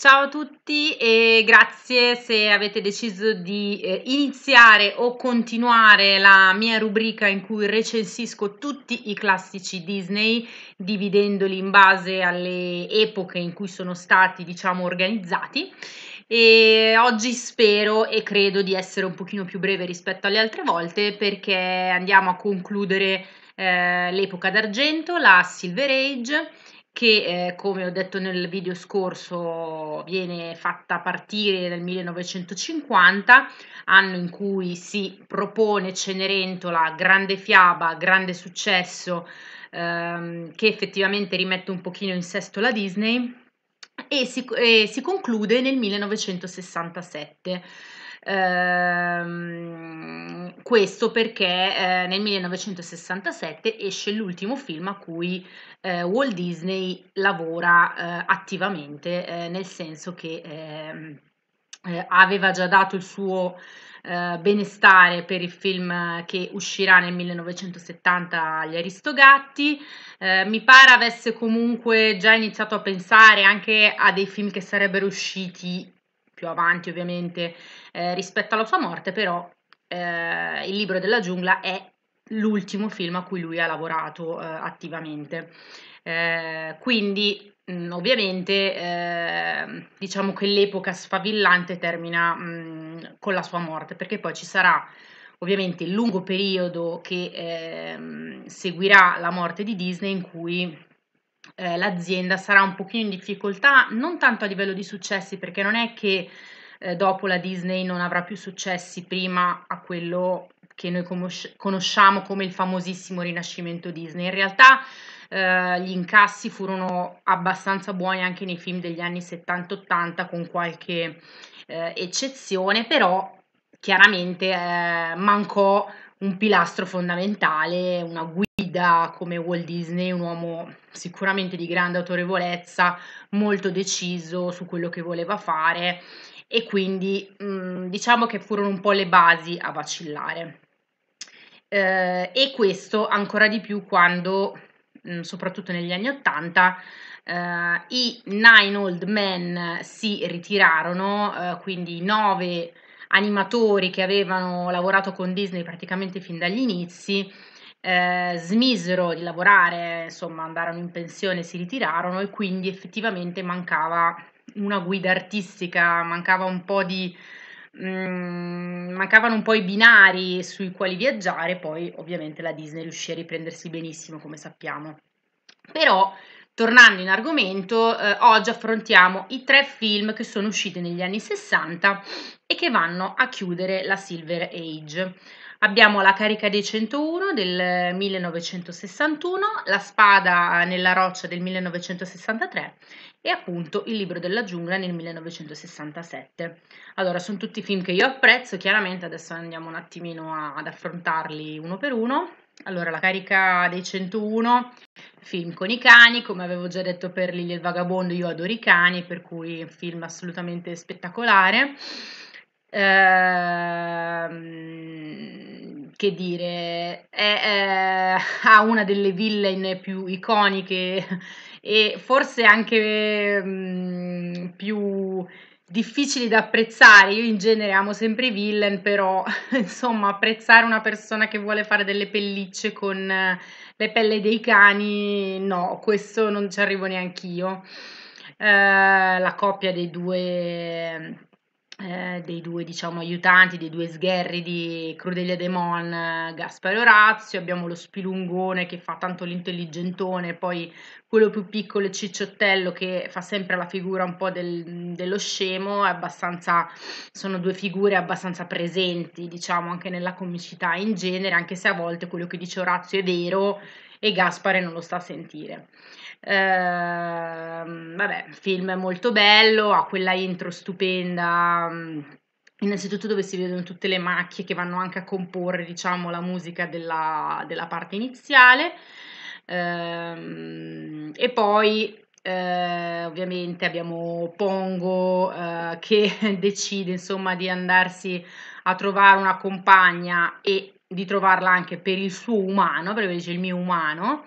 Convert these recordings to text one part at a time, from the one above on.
Ciao a tutti e grazie se avete deciso di eh, iniziare o continuare la mia rubrica in cui recensisco tutti i classici Disney, dividendoli in base alle epoche in cui sono stati, diciamo, organizzati. E oggi spero e credo di essere un pochino più breve rispetto alle altre volte perché andiamo a concludere eh, l'epoca d'argento, la Silver Age che eh, come ho detto nel video scorso viene fatta partire nel 1950, anno in cui si propone Cenerentola, grande fiaba, grande successo, ehm, che effettivamente rimette un pochino in sesto la Disney e si, e si conclude nel 1967 Ehm, questo perché eh, nel 1967 esce l'ultimo film a cui eh, Walt Disney lavora eh, attivamente, eh, nel senso che ehm, eh, aveva già dato il suo eh, benestare per il film che uscirà nel 1970 Gli Aristogatti. Eh, mi pare avesse comunque già iniziato a pensare anche a dei film che sarebbero usciti più avanti ovviamente eh, rispetto alla sua morte, però eh, Il libro della giungla è l'ultimo film a cui lui ha lavorato eh, attivamente. Eh, quindi mh, ovviamente ehm, diciamo che l'epoca sfavillante termina mh, con la sua morte, perché poi ci sarà ovviamente il lungo periodo che ehm, seguirà la morte di Disney in cui eh, l'azienda sarà un pochino in difficoltà, non tanto a livello di successi, perché non è che eh, dopo la Disney non avrà più successi prima a quello che noi conosciamo come il famosissimo rinascimento Disney. In realtà eh, gli incassi furono abbastanza buoni anche nei film degli anni 70-80 con qualche eh, eccezione, però chiaramente eh, mancò un pilastro fondamentale, una guida guida come Walt Disney, un uomo sicuramente di grande autorevolezza, molto deciso su quello che voleva fare e quindi mh, mm, diciamo che furono un po' le basi a vacillare. Eh, e questo ancora di più quando, mh, mm, soprattutto negli anni Ottanta, eh, i Nine Old Men si ritirarono, eh, quindi i nove animatori che avevano lavorato con Disney praticamente fin dagli inizi eh, smisero di lavorare, insomma andarono in pensione, si ritirarono e quindi effettivamente mancava una guida artistica, mancava un po' di... Mm, mancavano un po' i binari sui quali viaggiare, poi ovviamente la Disney riuscì a riprendersi benissimo come sappiamo. Però tornando in argomento, eh, oggi affrontiamo i tre film che sono usciti negli anni 60 e che vanno a chiudere la Silver Age. Abbiamo la carica dei 101 del 1961, la spada nella roccia del 1963 e appunto il libro della giungla nel 1967. Allora, sono tutti film che io apprezzo, chiaramente adesso andiamo un attimino a, ad affrontarli uno per uno. Allora, la carica dei 101, film con i cani, come avevo già detto per Lili e il Vagabondo, io adoro i cani, per cui film assolutamente spettacolare. Ehm, che dire, è, è, ha una delle villain più iconiche e forse anche mh, mm, più difficili da apprezzare. Io in genere amo sempre i villain, però insomma, apprezzare una persona che vuole fare delle pellicce con le pelle dei cani, no, questo non ci arrivo neanche io. Eh, la coppia dei due eh, dei due diciamo, aiutanti, dei due sgherri di Crudelia Demon, eh, Gaspare Orazio, abbiamo lo spilungone che fa tanto l'intelligentone, poi quello più piccolo e cicciottello che fa sempre la figura un po' del, dello scemo, sono due figure abbastanza presenti diciamo anche nella comicità in genere, anche se a volte quello che dice Orazio è vero e Gaspare non lo sta a sentire. Ehm, vabbè, film molto bello, ha quella intro stupenda. Mm, innanzitutto dove si vedono tutte le macchie che vanno anche a comporre, diciamo, la musica della, della parte iniziale. Ehm, e poi Uh, ovviamente abbiamo Pongo uh, che decide insomma di andarsi a trovare una compagna e di trovarla anche per il suo umano, perché dice il mio umano,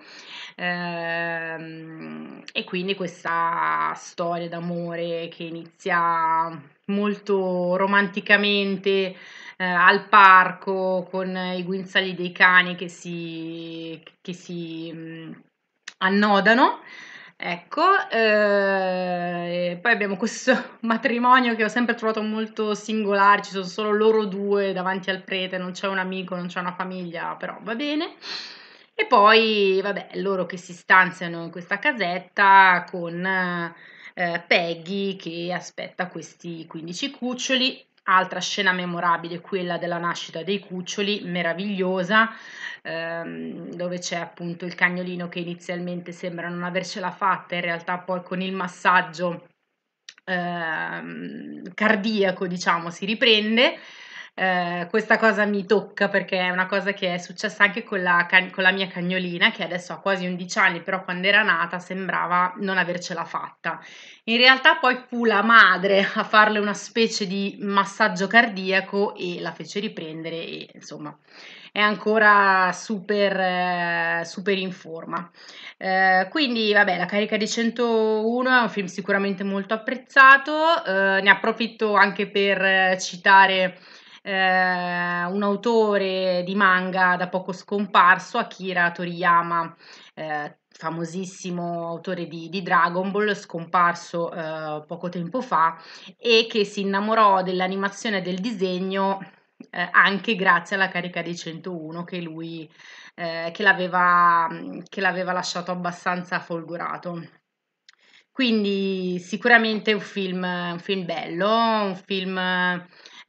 Ehm, e quindi questa storia d'amore che inizia molto romanticamente eh, al parco con i guinzagli dei cani che si, che si mh, mm, annodano. Ecco, eh, poi abbiamo questo matrimonio che ho sempre trovato molto singolare, ci sono solo loro due davanti al prete, non c'è un amico, non c'è una famiglia, però va bene. E poi, vabbè, loro che si stanziano in questa casetta con eh, Peggy che aspetta questi 15 cuccioli. Altra scena memorabile, quella della nascita dei cuccioli, meravigliosa, ehm, dove c'è appunto il cagnolino che inizialmente sembra non avercela fatta, in realtà poi con il massaggio ehm, cardiaco, diciamo, si riprende. Eh, questa cosa mi tocca perché è una cosa che è successa anche con la, con la, mia cagnolina che adesso ha quasi 11 anni, però quando era nata sembrava non avercela fatta. In realtà poi fu la madre a farle una specie di massaggio cardiaco e la fece riprendere e insomma è ancora super, eh, super in forma. Eh, quindi, vabbè, La carica di 101 è un film sicuramente molto apprezzato. Eh, ne approfitto anche per eh, citare eh, un autore di manga da poco scomparso, Akira Toriyama, eh, famosissimo autore di, di, Dragon Ball, scomparso eh, poco tempo fa, e che si innamorò dell'animazione e del disegno eh, anche grazie alla carica dei 101 che lui eh, che, l'aveva, che l'aveva lasciato abbastanza folgorato. Quindi sicuramente un film, un film bello, un film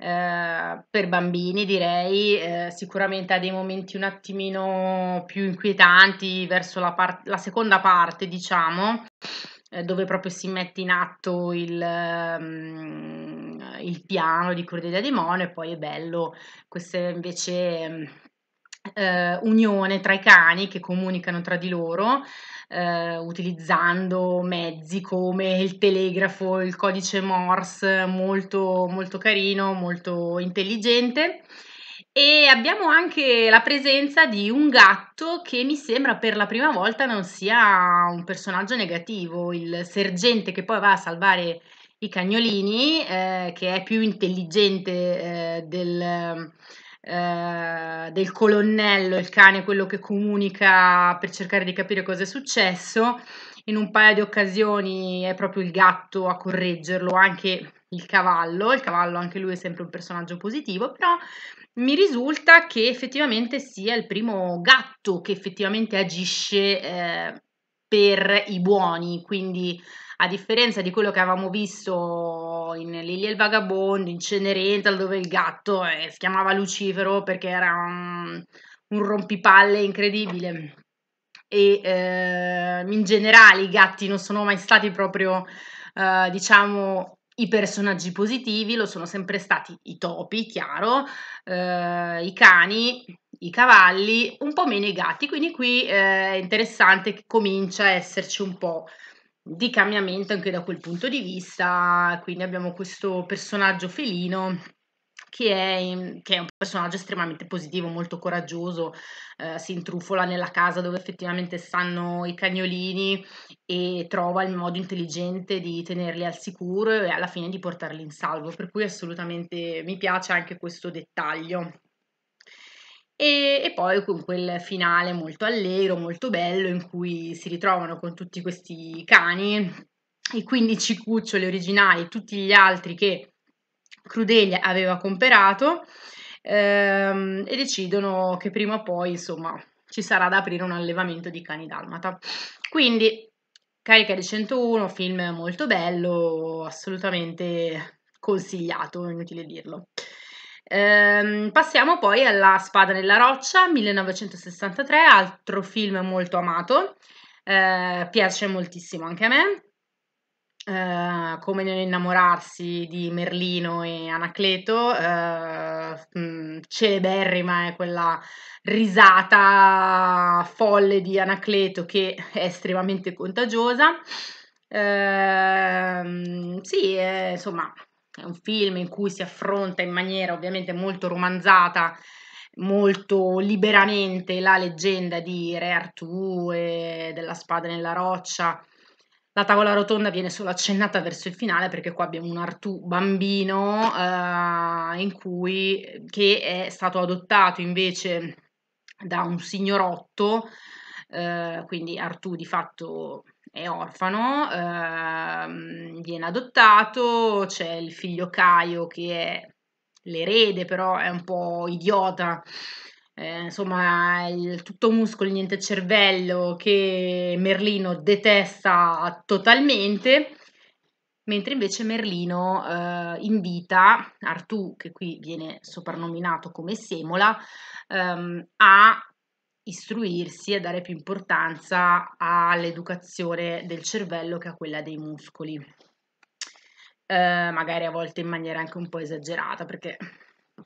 eh, per bambini direi, eh, sicuramente ha dei momenti un attimino più inquietanti verso la, part- la seconda parte, diciamo, eh, dove proprio si mette in atto il, um, il piano di Cordelia Demone e poi è bello queste invece mm, eh, unione tra i cani che comunicano tra di loro eh, utilizzando mezzi come il telegrafo, il codice Morse, molto, molto carino, molto intelligente. E abbiamo anche la presenza di un gatto che mi sembra per la prima volta non sia un personaggio negativo, il sergente che poi va a salvare i cagnolini, eh, che è più intelligente eh, del, eh, del colonnello, il cane, quello che comunica per cercare di capire cosa è successo. In un paio di occasioni è proprio il gatto a correggerlo, anche il cavallo, il cavallo anche lui è sempre un personaggio positivo, però mi risulta che effettivamente sia il primo gatto che effettivamente agisce eh, per i buoni, quindi a differenza di quello che avevamo visto in Lily e il Vagabondo, in Cenerentola, dove il gatto eh, si chiamava Lucifero perché era un, un rompipalle incredibile. E eh, in generale i gatti non sono mai stati proprio, eh, diciamo, i personaggi positivi, lo sono sempre stati i topi, chiaro, eh, i cani, i cavalli, un po' meno i gatti, quindi qui eh, è interessante che comincia a esserci un po' di cambiamento anche da quel punto di vista. Quindi abbiamo questo personaggio felino che è, che è, un personaggio estremamente positivo, molto coraggioso, eh, si intrufola nella casa dove effettivamente stanno i cagnolini e trova il modo intelligente di tenerli al sicuro e alla fine di portarli in salvo, per cui assolutamente mi piace anche questo dettaglio. E, e, poi con quel finale molto allegro, molto bello, in cui si ritrovano con tutti questi cani, i 15 cuccioli originali, tutti gli altri che Crudelia aveva comperato, ehm, e decidono che prima o poi, insomma, ci sarà da aprire un allevamento di cani dalmata. Quindi, Carica di 101, film molto bello, assolutamente consigliato, inutile dirlo. Ehm, passiamo poi alla Spada nella roccia, 1963, altro film molto amato, eh, piace moltissimo anche a me. Uh, come non innamorarsi di Merlino e Anacleto, uh, eh, mh, mm, celeberrima è quella risata folle di Anacleto che è estremamente contagiosa. Uh, sì, eh, insomma, è un film in cui si affronta in maniera ovviamente molto romanzata, molto liberamente la leggenda di Re Artù e della spada nella roccia. La tavola rotonda viene solo accennata verso il finale perché qua abbiamo un Artù bambino eh, cui, che è stato adottato invece da un signorotto, eh, quindi Artù di fatto è orfano, ehm, viene adottato, c'è il figlio Caio che è l'erede, però è un po' idiota. Eh, insomma, il, tutto muscoli, niente cervello che Merlino detesta totalmente, mentre invece Merlino eh, invita Artù, che qui viene soprannominato come Semola, ehm, a istruirsi e dare più importanza all'educazione del cervello che a quella dei muscoli. Eh, magari a volte in maniera anche un po' esagerata, perché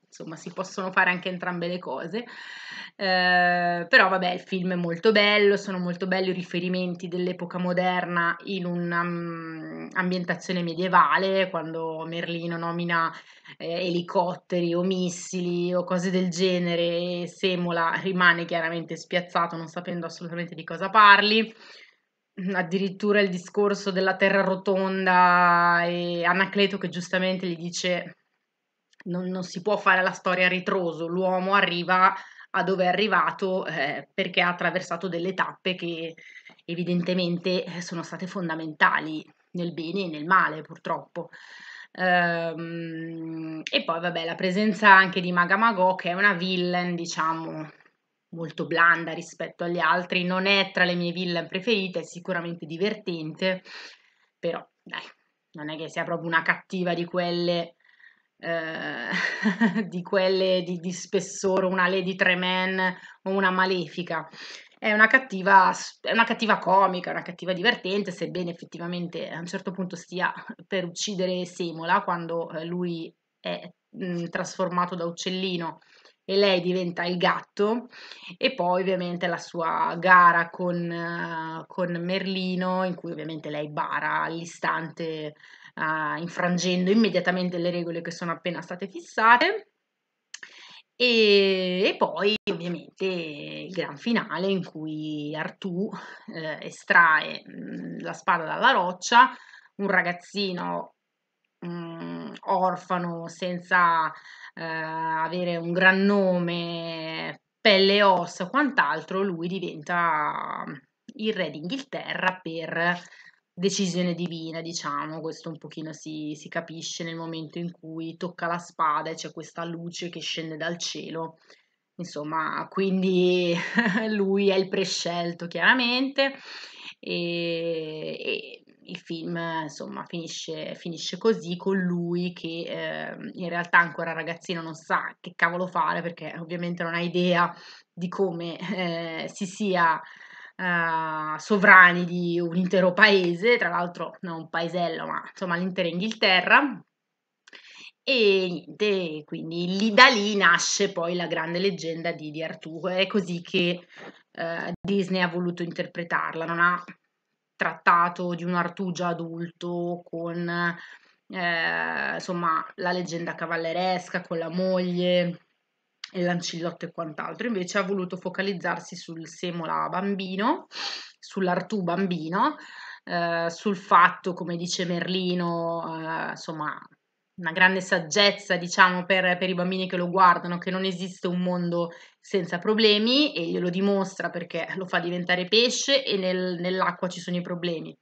insomma si possono fare anche entrambe le cose, eh, però vabbè il film è molto bello, sono molto belli i riferimenti dell'epoca moderna in un'ambientazione mm, medievale, quando Merlino nomina eh, elicotteri o missili o cose del genere e Semola rimane chiaramente spiazzato non sapendo assolutamente di cosa parli addirittura il discorso della terra rotonda e Anacleto che giustamente gli dice non, non si può fare la storia a ritroso, l'uomo arriva a dove è arrivato eh, perché ha attraversato delle tappe che evidentemente eh, sono state fondamentali nel bene e nel male purtroppo. Ehm, e poi vabbè la presenza anche di Magamago che è una villain diciamo molto blanda rispetto agli altri, non è tra le mie villain preferite, è sicuramente divertente, però dai, non è che sia proprio una cattiva di quelle eh, di quelle di, di, spessore, una Lady Tremen o una Malefica. È una, cattiva, è una cattiva comica, una cattiva divertente, sebbene effettivamente a un certo punto stia per uccidere Semola quando eh, lui è mh, mm, trasformato da uccellino e lei diventa il gatto e poi ovviamente la sua gara con, uh, con Merlino in cui ovviamente lei bara all'istante uh, infrangendo immediatamente le regole che sono appena state fissate. E, e, poi ovviamente il gran finale in cui Artù eh, estrae mh, mm, la spada dalla roccia, un ragazzino mh, mm, orfano senza eh, avere un gran nome, pelle e ossa, quant'altro, lui diventa mm, il re d'Inghilterra per decisione divina, diciamo, questo un pochino si, si, capisce nel momento in cui tocca la spada e c'è questa luce che scende dal cielo. Insomma, quindi lui è il prescelto chiaramente e, e il film insomma finisce, finisce, così con lui che eh, in realtà ancora ragazzino non sa che cavolo fare perché ovviamente non ha idea di come eh, si sia eh, sovrani di un intero paese, tra l'altro non un paesello, ma insomma l'intera Inghilterra. E niente, quindi lì, da lì nasce poi la grande leggenda di, di Arturo. È così che eh, Disney ha voluto interpretarla, non ha trattato di un Artù già adulto con eh, insomma la leggenda cavalleresca, con la moglie, lancillotto e quant'altro, invece ha voluto focalizzarsi sul semola bambino, sull'artù bambino, eh, sul fatto, come dice Merlino, eh, insomma, una grande saggezza, diciamo, per, per, i bambini che lo guardano, che non esiste un mondo senza problemi e glielo dimostra perché lo fa diventare pesce e nel, nell'acqua ci sono i problemi.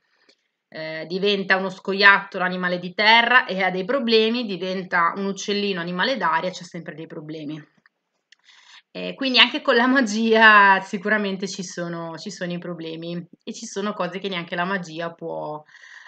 Eh, diventa uno scoiattolo animale di terra e ha dei problemi, diventa un uccellino animale d'aria e c'è sempre dei problemi. Eh, quindi anche con la magia sicuramente ci sono, ci sono, i problemi e ci sono cose che neanche la magia può,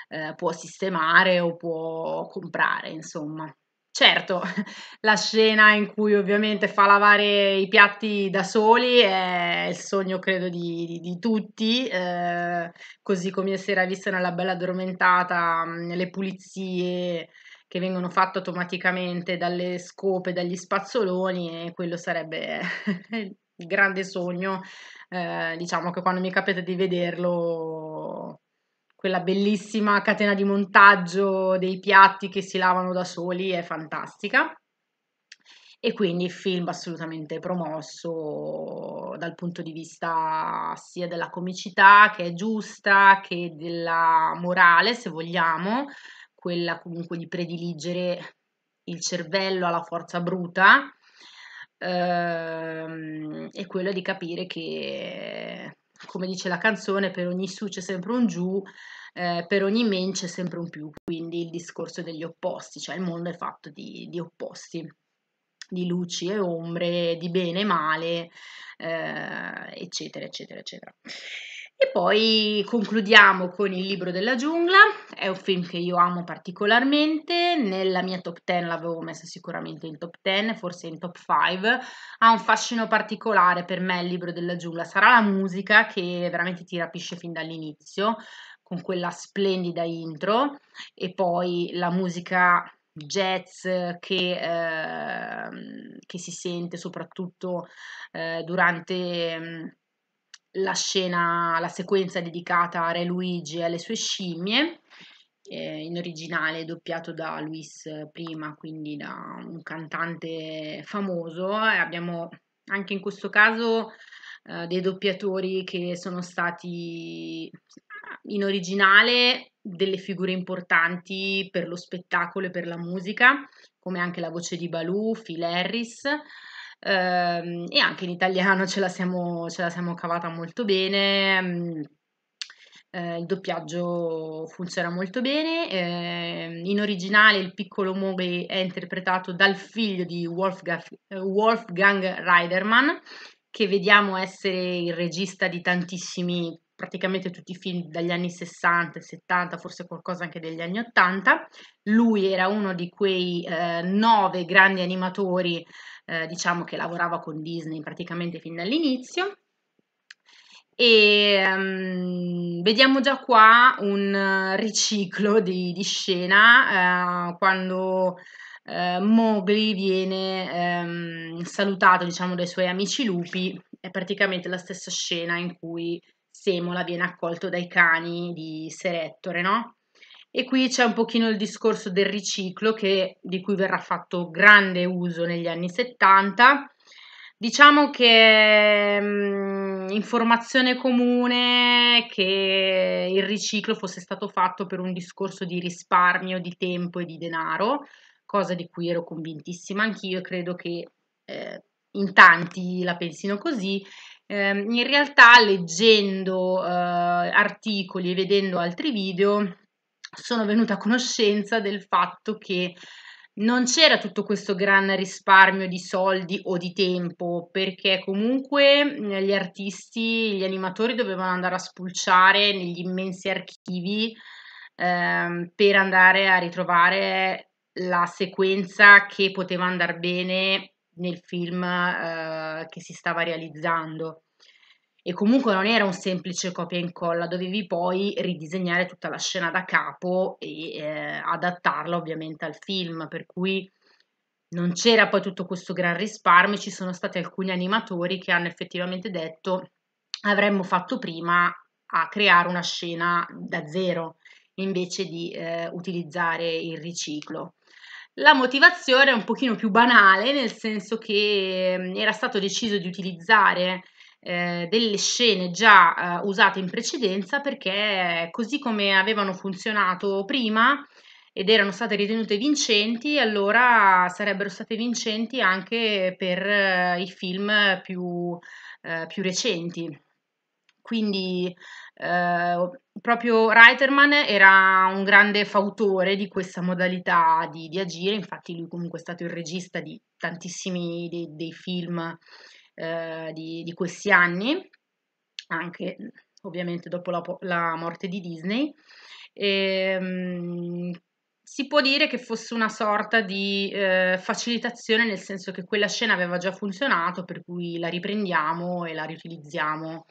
eh, può sistemare o può comprare, insomma. Certo, la scena in cui ovviamente fa lavare i piatti da soli è il sogno credo di, di, di tutti, eh, così come si era vista nella bella addormentata, mm, le pulizie, che vengono fatte automaticamente dalle scope, dagli spazzoloni e quello sarebbe il grande sogno, eh, diciamo che quando mi capita di vederlo quella bellissima catena di montaggio dei piatti che si lavano da soli è fantastica e quindi film assolutamente promosso dal punto di vista sia della comicità che è giusta che della morale se vogliamo quella comunque di prediligere il cervello alla forza bruta ehm, e quello di capire che, come dice la canzone, per ogni su c'è sempre un giù, eh, per ogni men c'è sempre un più, quindi il discorso degli opposti, cioè il mondo è fatto di, di opposti di luci e ombre, di bene e male, eh, eccetera, eccetera, eccetera. E poi concludiamo con Il libro della giungla, è un film che io amo particolarmente, nella mia top 10 l'avevo messa sicuramente in top 10, forse in top 5, ha un fascino particolare per me il libro della giungla, sarà la musica che veramente ti rapisce fin dall'inizio, con quella splendida intro e poi la musica jazz che, eh, che si sente soprattutto eh, durante mm, la scena, la sequenza dedicata a Re Luigi e alle sue scimmie, eh, in originale doppiato da Luis prima, quindi da un cantante famoso. E abbiamo anche in questo caso eh, dei doppiatori che sono stati in originale delle figure importanti per lo spettacolo e per la musica, come anche la voce di Baloo, Phil Harris. Ehm, e anche in italiano ce la siamo, ce la siamo cavata molto bene. Mm, eh, il doppiaggio funziona molto bene. Eh, in originale il piccolo Moby è interpretato dal figlio di Wolfgang, Wolfgang Riderman, che vediamo essere il regista di tantissimi, praticamente tutti i film dagli anni 60, 70, forse qualcosa anche degli anni 80. Lui era uno di quei eh, nove grandi animatori eh, diciamo che lavorava con Disney praticamente fin dall'inizio. E um, vediamo già qua un eh, riciclo di, di scena eh, quando eh, Mowgli viene ehm, salutato diciamo, dai suoi amici lupi, è praticamente la stessa scena in cui Semola viene accolto dai cani di Serettore, no? E qui c'è un pochino il discorso del riciclo che, di cui verrà fatto grande uso negli anni 70. Diciamo che mh, informazione comune che il riciclo fosse stato fatto per un discorso di risparmio di tempo e di denaro, cosa di cui ero convintissima anch'io e credo che eh, in tanti la pensino così. Eh, in realtà leggendo eh, articoli e vedendo altri video sono venuta a conoscenza del fatto che non c'era tutto questo gran risparmio di soldi o di tempo, perché comunque gli artisti, gli animatori dovevano andare a spulciare negli immensi archivi ehm, per andare a ritrovare la sequenza che poteva andare bene nel film eh, che si stava realizzando e comunque non era un semplice copia e incolla, dovevi poi ridisegnare tutta la scena da capo e eh, adattarla ovviamente al film, per cui non c'era poi tutto questo gran risparmio, ci sono stati alcuni animatori che hanno effettivamente detto avremmo fatto prima a creare una scena da zero invece di eh, utilizzare il riciclo. La motivazione è un pochino più banale, nel senso che mm, era stato deciso di utilizzare eh, delle scene già eh, usate in precedenza perché così come avevano funzionato prima ed erano state ritenute vincenti, allora sarebbero state vincenti anche per eh, i film più, eh, più recenti. Quindi eh, proprio Reiterman era un grande fautore di questa modalità di, di, agire, infatti lui comunque è stato il regista di tantissimi dei, dei film eh, di, di, questi anni, anche ovviamente dopo la, la morte di Disney. E, ehm, mh, si può dire che fosse una sorta di eh, facilitazione, nel senso che quella scena aveva già funzionato, per cui la riprendiamo e la riutilizziamo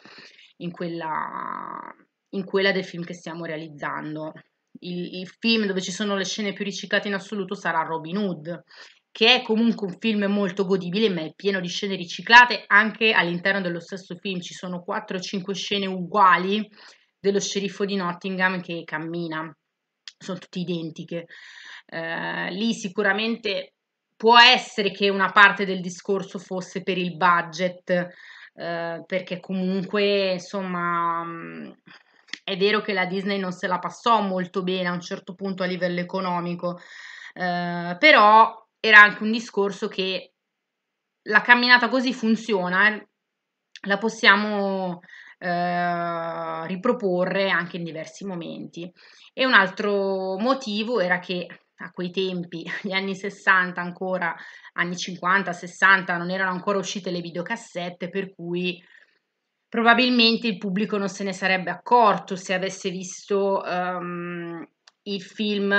in quella, in quella del film che stiamo realizzando. Il, il, film dove ci sono le scene più riciclate in assoluto sarà Robin Hood, che è comunque un film molto godibile, ma è pieno di scene riciclate, anche all'interno dello stesso film ci sono 4 o 5 scene uguali dello sceriffo di Nottingham che cammina, sono tutte identiche. Eh, lì sicuramente può essere che una parte del discorso fosse per il budget, eh, perché comunque, insomma... Mm, è vero che la Disney non se la passò molto bene a un certo punto a livello economico, eh, però era anche un discorso che la camminata così funziona, la possiamo eh, riproporre anche in diversi momenti. E un altro motivo era che a quei tempi, gli anni 60 ancora, anni 50, 60, non erano ancora uscite le videocassette, per cui probabilmente il pubblico non se ne sarebbe accorto se avesse visto um, ehm, i film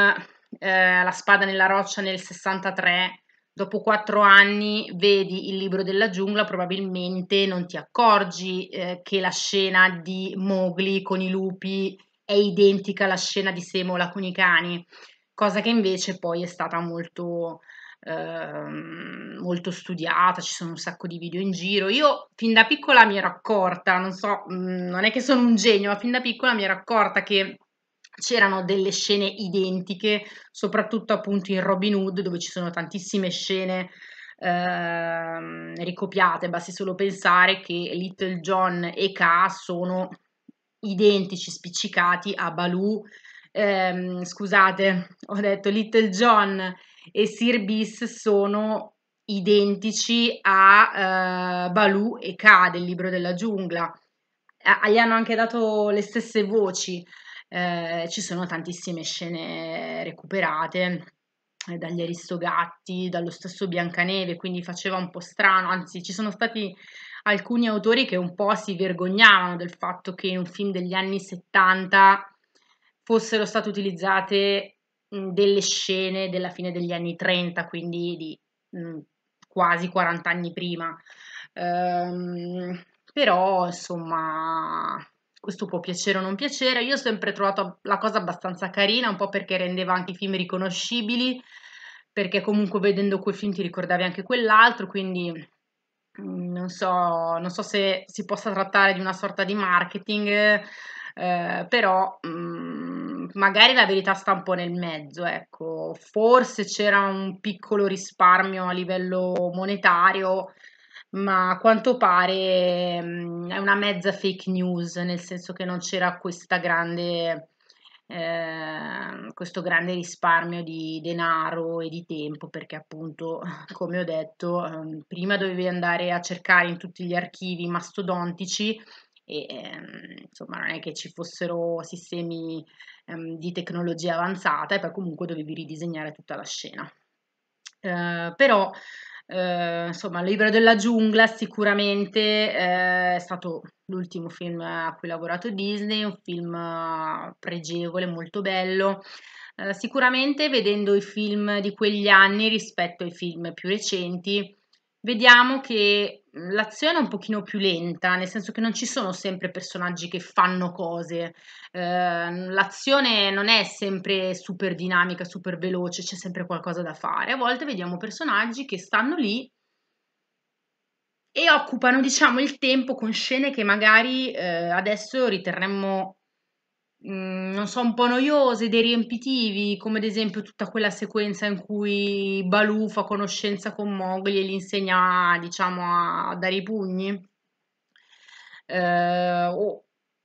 eh, La spada nella roccia nel 63, dopo quattro anni vedi il libro della giungla, probabilmente non ti accorgi eh, che la scena di Mowgli con i lupi è identica alla scena di Semola con i cani, cosa che invece poi è stata molto, eh, molto studiata, ci sono un sacco di video in giro. Io fin da piccola mi ero accorta, non so, mm, non è che sono un genio, ma fin da piccola mi ero accorta che c'erano delle scene identiche, soprattutto appunto in Robin Hood, dove ci sono tantissime scene eh, ricopiate, basti solo pensare che Little John e K sono identici, spiccicati a Baloo, ehm, scusate, ho detto Little John e Sir Bis sono identici a eh, Baloo e K del libro della giungla. A- gli hanno anche dato le stesse voci, eh, ci sono tantissime scene recuperate eh, dagli Aristogatti, dallo stesso Biancaneve, quindi faceva un po' strano, anzi ci sono stati alcuni autori che un po' si vergognavano del fatto che in un film degli anni 70 fossero state utilizzate delle scene della fine degli anni 30, quindi di quasi 40 anni prima. Ehm, però, insomma, questo può piacere o non piacere, io ho sempre trovato la cosa abbastanza carina, un po' perché rendeva anche i film riconoscibili, perché comunque vedendo quel film ti ricordavi anche quell'altro, quindi mm, non so, non so se si possa trattare di una sorta di marketing, eh, però mh, mm, magari la verità sta un po' nel mezzo, ecco, forse c'era un piccolo risparmio a livello monetario, ma a quanto pare è una mezza fake news, nel senso che non c'era questa grande, eh, questo grande risparmio di denaro e di tempo, perché appunto, come ho detto, ehm, prima dovevi andare a cercare in tutti gli archivi mastodontici e ehm, insomma non è che ci fossero sistemi ehm, di tecnologia avanzata e poi comunque dovevi ridisegnare tutta la scena. Eh, però eh, insomma, Libro della giungla sicuramente eh, è stato l'ultimo film a cui ha lavorato Disney, un film eh, pregevole, molto bello. Eh, sicuramente vedendo i film di quegli anni rispetto ai film più recenti vediamo che l'azione è un pochino più lenta, nel senso che non ci sono sempre personaggi che fanno cose, eh, l'azione non è sempre super dinamica, super veloce, c'è sempre qualcosa da fare, a volte vediamo personaggi che stanno lì e occupano diciamo il tempo con scene che magari eh, adesso riterremmo Mm, non so, un po' noiosi, dei riempitivi, come ad esempio tutta quella sequenza in cui Baloo fa conoscenza con Mowgli e gli insegna, diciamo, a dare i pugni? Ehm, o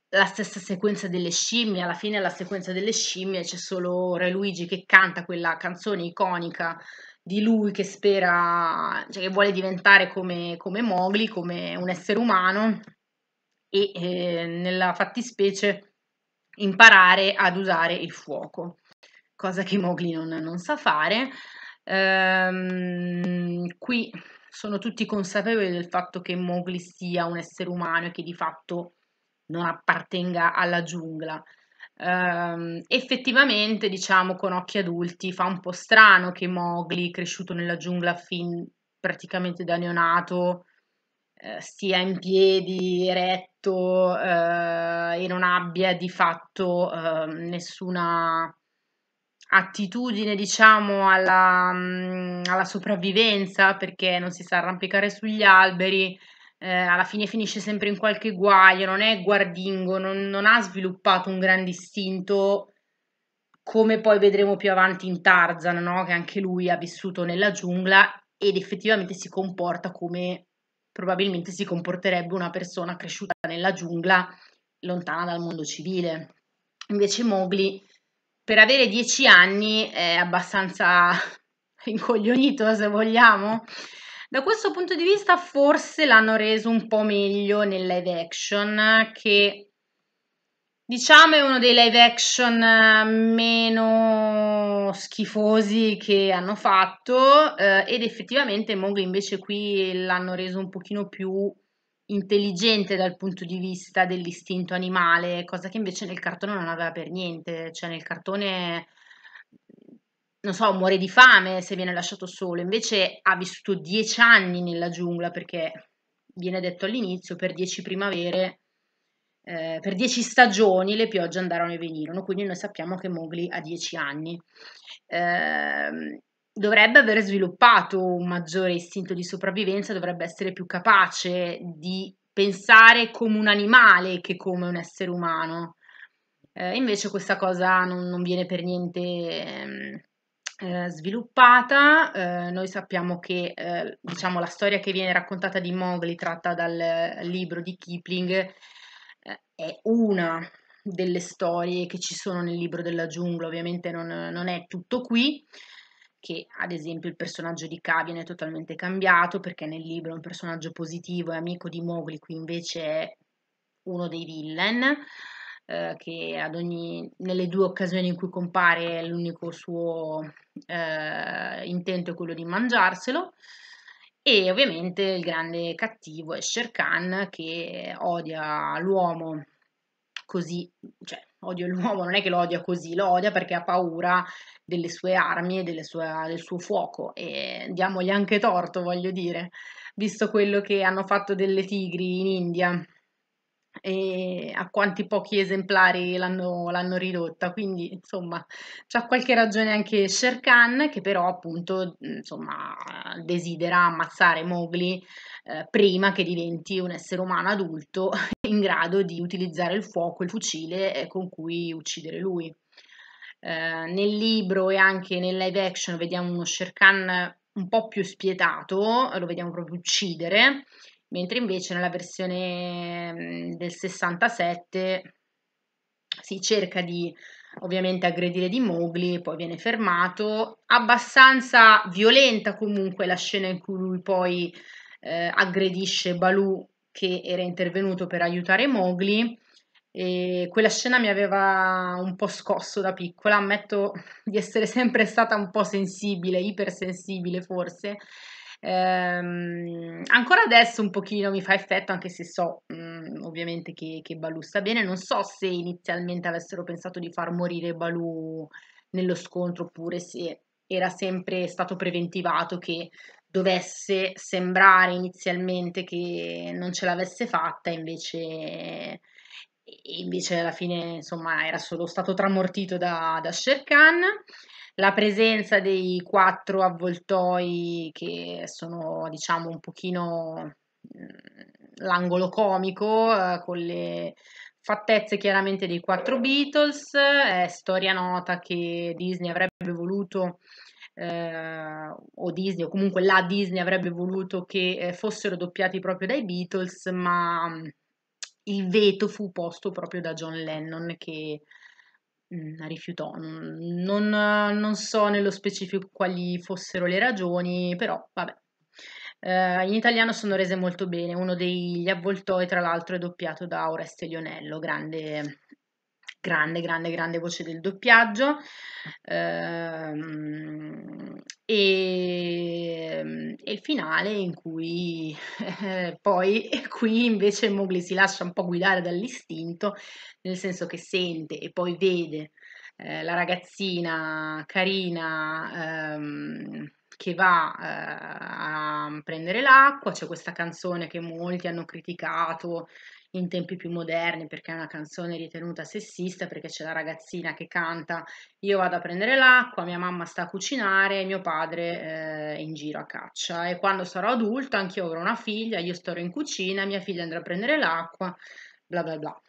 la stessa sequenza delle scimmie, alla fine la sequenza delle scimmie c'è solo Re Luigi che canta quella canzone iconica di lui che spera cioè che vuole diventare come come Mowgli, come un essere umano e, ehm, nella fattispecie imparare ad usare il fuoco, cosa che Mowgli non, non sa fare. Ehm, qui sono tutti consapevoli del fatto che Mowgli sia un essere umano e che di fatto non appartenga alla giungla. Um, effettivamente, diciamo, con occhi adulti fa un po' strano che Mowgli, cresciuto nella giungla fin praticamente da neonato, eh, stia in piedi, eretto detto eh, e non abbia di fatto eh, nessuna attitudine, diciamo, alla, mm, alla, sopravvivenza perché non si sa arrampicare sugli alberi, eh, alla fine finisce sempre in qualche guaio, non è guardingo, non, non ha sviluppato un grande istinto come poi vedremo più avanti in Tarzan, no? che anche lui ha vissuto nella giungla ed effettivamente si comporta come probabilmente si comporterebbe una persona cresciuta nella giungla lontana dal mondo civile. Invece Mowgli, per avere dieci anni, è abbastanza incoglionito, se vogliamo. Da questo punto di vista forse l'hanno reso un po' meglio nel live action che Diciamo è uno dei live action eh, meno schifosi che hanno fatto eh, ed effettivamente Mongo invece qui l'hanno reso un pochino più intelligente dal punto di vista dell'istinto animale, cosa che invece nel cartone non aveva per niente, cioè nel cartone non so, muore di fame se viene lasciato solo, invece ha vissuto dieci anni nella giungla perché viene detto all'inizio per dieci primavere eh, per dieci stagioni le piogge andarono e venirono, quindi noi sappiamo che Mowgli ha dieci anni. Eh, dovrebbe aver sviluppato un maggiore istinto di sopravvivenza, dovrebbe essere più capace di pensare come un animale che come un essere umano. Eh, invece questa cosa non, non viene per niente ehm, eh, sviluppata. Eh, noi sappiamo che eh, diciamo, la storia che viene raccontata di Mowgli tratta dal libro di Kipling è una delle storie che ci sono nel libro della giungla, ovviamente non, non è tutto qui, che ad esempio il personaggio di K viene totalmente cambiato perché nel libro è un personaggio positivo è amico di Mowgli, qui invece è uno dei villain, eh, che ogni, nelle due occasioni in cui compare l'unico suo eh, intento è quello di mangiarselo e ovviamente il grande cattivo è Shere Khan che odia l'uomo così, cioè odia l'uomo, non è che lo odia così, lo odia perché ha paura delle sue armi e sue, del suo fuoco e diamogli anche torto, voglio dire, visto quello che hanno fatto delle tigri in India e a quanti pochi esemplari l'hanno, l'hanno ridotta, quindi insomma c'ha qualche ragione anche Sher Khan che però appunto insomma, desidera ammazzare Mowgli eh, prima che diventi un essere umano adulto in grado di utilizzare il fuoco, il fucile eh, con cui uccidere lui. Eh, nel libro e anche nel live action vediamo uno Sher Khan un po' più spietato, lo vediamo proprio uccidere mentre invece nella versione mhmm, del 67 si cerca di ovviamente aggredire di Mowgli, poi viene fermato, abbastanza violenta comunque la scena in cui lui poi eh, aggredisce Baloo che era intervenuto per aiutare Mowgli e quella scena mi aveva un po' scosso da piccola, ammetto di essere sempre stata un po' sensibile, ipersensibile forse, Ehm, ancora adesso un pochino mi fa effetto, anche se so mh, mm, ovviamente che, che Balù sta bene. Non so se inizialmente avessero pensato di far morire Balù nello scontro oppure se era sempre stato preventivato che dovesse sembrare inizialmente che non ce l'avesse fatta, invece, invece alla fine insomma, era solo stato tramortito da, da Sher Khan la presenza dei quattro avvoltoi che sono diciamo un pochino mm, l'angolo comico eh, con le fattezze chiaramente dei quattro Beatles, è storia nota che Disney avrebbe voluto eh, o Disney o comunque la Disney avrebbe voluto che eh, fossero doppiati proprio dai Beatles, ma mm, il veto fu posto proprio da John Lennon che Mm, la rifiutò. Non, non, so nello specifico quali fossero le ragioni, però vabbè. Eh, in italiano sono rese molto bene, uno degli avvoltoi tra l'altro è doppiato da Oreste Lionello, grande grande, grande, grande voce del doppiaggio. Ehm, e, ehm, e, il finale in cui poi qui invece Mowgli si lascia un po' guidare dall'istinto, nel senso che sente e poi vede eh, la ragazzina carina. Ehm, che va eh, a prendere l'acqua, c'è questa canzone che molti hanno criticato in tempi più moderni perché è una canzone ritenuta sessista, perché c'è la ragazzina che canta, io vado a prendere l'acqua, mia mamma sta a cucinare e mio padre eh, in giro a caccia e quando sarò adulta anch'io avrò una figlia, io starò in cucina, mia figlia andrà a prendere l'acqua, bla bla bla.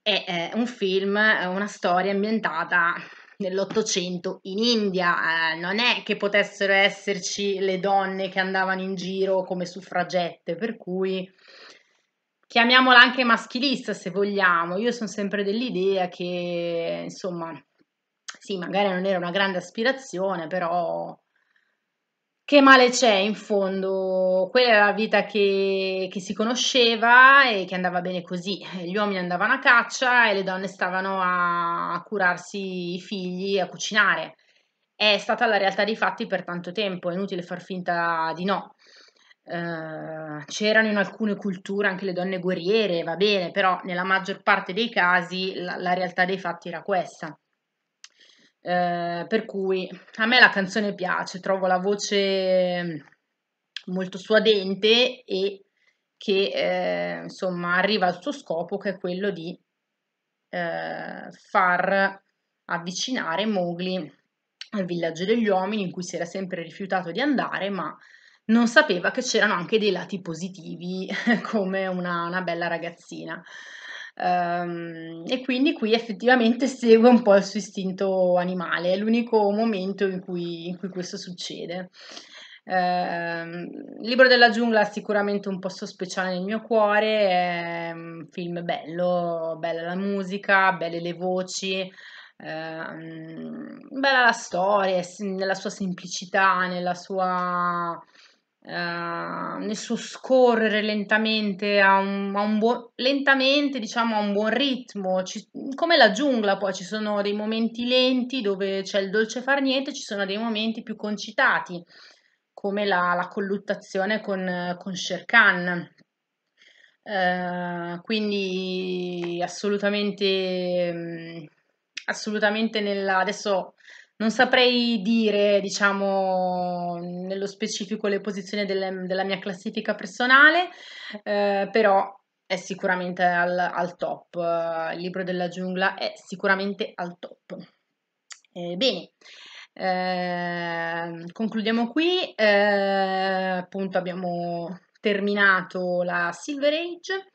È, è un film, è una storia ambientata nell'Ottocento in India, eh, non è che potessero esserci le donne che andavano in giro come suffragette, per cui chiamiamola anche maschilista se vogliamo. Io sono sempre dell'idea che, insomma, sì, magari non era una grande aspirazione, però che male c'è in fondo? Quella era la vita che, che si conosceva e che andava bene così. Gli uomini andavano a caccia e le donne stavano a curarsi i figli e a cucinare. È stata la realtà dei fatti per tanto tempo, è inutile far finta di no. Eh, c'erano in alcune culture anche le donne guerriere, va bene, però nella maggior parte dei casi la, la realtà dei fatti era questa. Eh, per cui a me la canzone piace, trovo la voce mm, molto suadente e che eh, insomma arriva al suo scopo che è quello di eh, far avvicinare Mowgli al villaggio degli uomini in cui si era sempre rifiutato di andare ma non sapeva che c'erano anche dei lati positivi come una, una bella ragazzina. Um, e quindi qui effettivamente segue un po' il suo istinto animale, è l'unico momento in cui, in cui questo succede. Uh, Libro della giungla ha sicuramente un posto speciale nel mio cuore, è un film bello, bella la musica, belle le voci, uh, bella la storia nella sua semplicità, nella sua Uh, nel suo scorrere lentamente a un, a un buon lentamente diciamo a un buon ritmo ci, come la giungla poi ci sono dei momenti lenti dove c'è il dolce far niente ci sono dei momenti più concitati come la, la colluttazione con, con Khan uh, ehm, quindi assolutamente mm, assolutamente nella adesso non saprei dire, diciamo, nello specifico le posizioni delle, della mia classifica personale, eh, però è sicuramente al, al, top. Il libro della giungla è sicuramente al top. Eh, bene. Eh, concludiamo qui, eh, appunto abbiamo terminato la Silver Age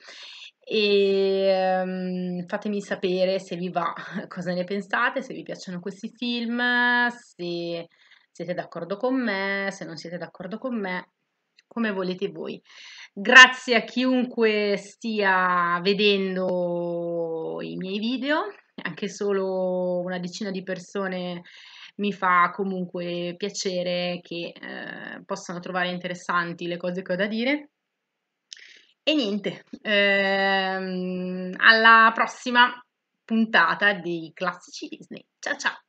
e um, fatemi sapere se vi va, cosa ne pensate, se vi piacciono questi film, se siete d'accordo con me, se non siete d'accordo con me, come volete voi. Grazie a chiunque stia vedendo i miei video, anche solo una decina di persone mi fa comunque piacere che eh, possano trovare interessanti le cose che ho da dire e niente, ehm, alla prossima puntata di Classici Disney. Ciao ciao!